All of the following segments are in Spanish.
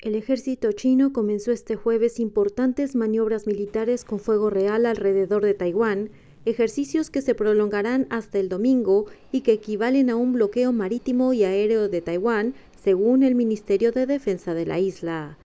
El ejército chino comenzó este jueves importantes maniobras militares con fuego real alrededor de Taiwán, ejercicios que se prolongarán hasta el domingo y que equivalen a un bloqueo marítimo y aéreo de Taiwán según el Ministerio de Defensa de la isla.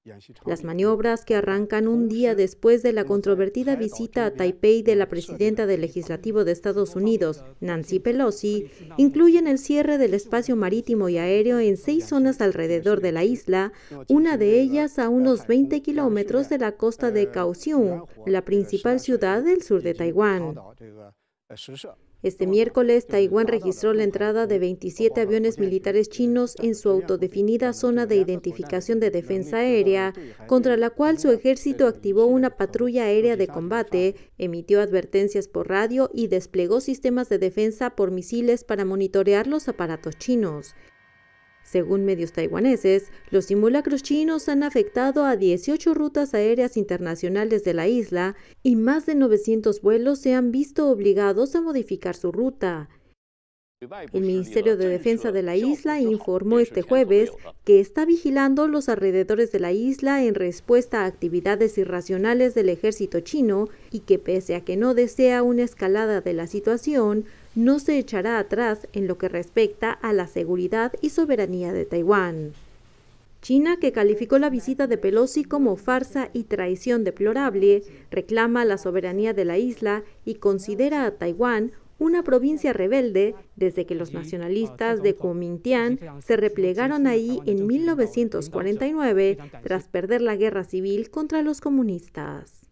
Las maniobras que arrancan un día después de la controvertida visita a Taipei de la presidenta del Legislativo de Estados Unidos, Nancy Pelosi, incluyen el cierre del espacio marítimo y aéreo en seis zonas alrededor de la isla, una de ellas a unos 20 kilómetros de la costa de Kaohsiung, la principal ciudad del sur de Taiwán. Este miércoles, Taiwán registró la entrada de 27 aviones militares chinos en su autodefinida zona de identificación de defensa aérea, contra la cual su ejército activó una patrulla aérea de combate, emitió advertencias por radio y desplegó sistemas de defensa por misiles para monitorear los aparatos chinos. Según medios taiwaneses, los simulacros chinos han afectado a 18 rutas aéreas internacionales de la isla y más de 900 vuelos se han visto obligados a modificar su ruta. El Ministerio de Defensa de la isla este informó este jueves que está vigilando los alrededores de la isla en respuesta a actividades irracionales del ejército chino y que pese a que no desea una escalada de la situación, no se echará atrás en lo que respecta a la seguridad y soberanía de Taiwán. China, que calificó la visita de Pelosi como farsa y traición deplorable, reclama la soberanía de la isla y considera a Taiwán una provincia rebelde desde que los ah, nacionalistas de Kuomintang se replegaron ahí en 1949 tras perder la guerra civil contra los comunistas.